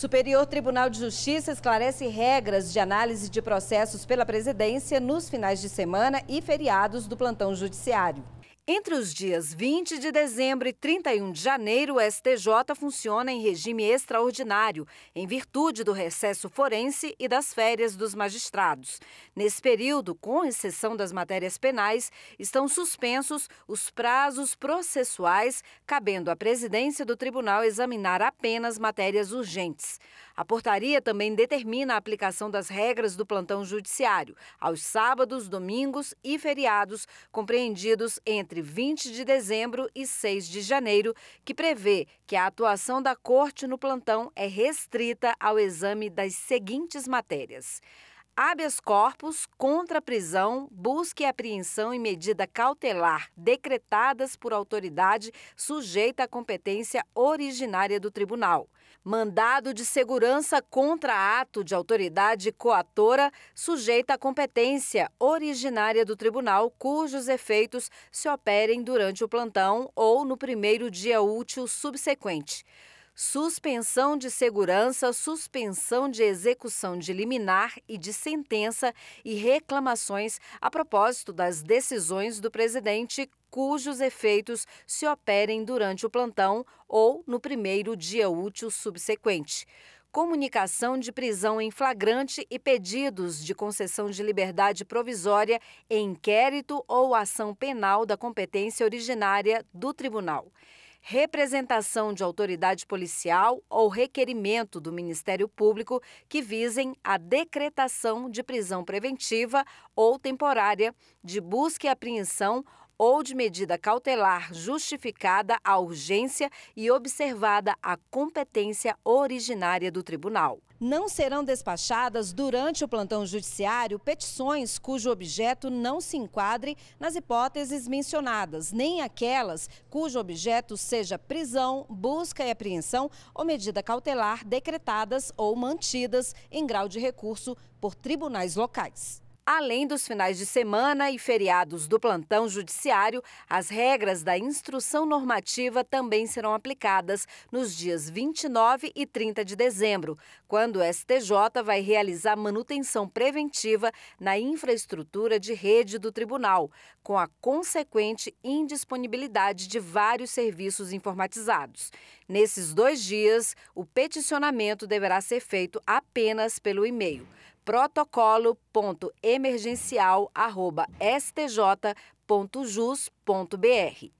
Superior Tribunal de Justiça esclarece regras de análise de processos pela presidência nos finais de semana e feriados do plantão judiciário. Entre os dias 20 de dezembro e 31 de janeiro, o STJ funciona em regime extraordinário, em virtude do recesso forense e das férias dos magistrados. Nesse período, com exceção das matérias penais, estão suspensos os prazos processuais, cabendo à presidência do tribunal examinar apenas matérias urgentes. A portaria também determina a aplicação das regras do plantão judiciário aos sábados, domingos e feriados compreendidos entre 20 de dezembro e 6 de janeiro, que prevê que a atuação da corte no plantão é restrita ao exame das seguintes matérias: habeas corpus contra prisão, busca e apreensão em medida cautelar decretadas por autoridade sujeita à competência originária do tribunal. Mandado de segurança contra ato de autoridade coatora sujeita à competência originária do tribunal, cujos efeitos se operem durante o plantão ou no primeiro dia útil subsequente suspensão de segurança, suspensão de execução de liminar e de sentença e reclamações a propósito das decisões do presidente cujos efeitos se operem durante o plantão ou no primeiro dia útil subsequente comunicação de prisão em flagrante e pedidos de concessão de liberdade provisória em inquérito ou ação penal da competência originária do tribunal representação de autoridade policial ou requerimento do Ministério Público que visem a decretação de prisão preventiva ou temporária, de busca e apreensão ou de medida cautelar justificada a urgência e observada a competência originária do tribunal. Não serão despachadas durante o plantão judiciário petições cujo objeto não se enquadre nas hipóteses mencionadas, nem aquelas cujo objeto seja prisão, busca e apreensão ou medida cautelar decretadas ou mantidas em grau de recurso por tribunais locais. Além dos finais de semana e feriados do plantão judiciário, as regras da instrução normativa também serão aplicadas nos dias 29 e 30 de dezembro, quando o STJ vai realizar manutenção preventiva na infraestrutura de rede do tribunal, com a consequente indisponibilidade de vários serviços informatizados. Nesses dois dias, o peticionamento deverá ser feito apenas pelo e-mail protocolo.emergencial.stj.jus.br.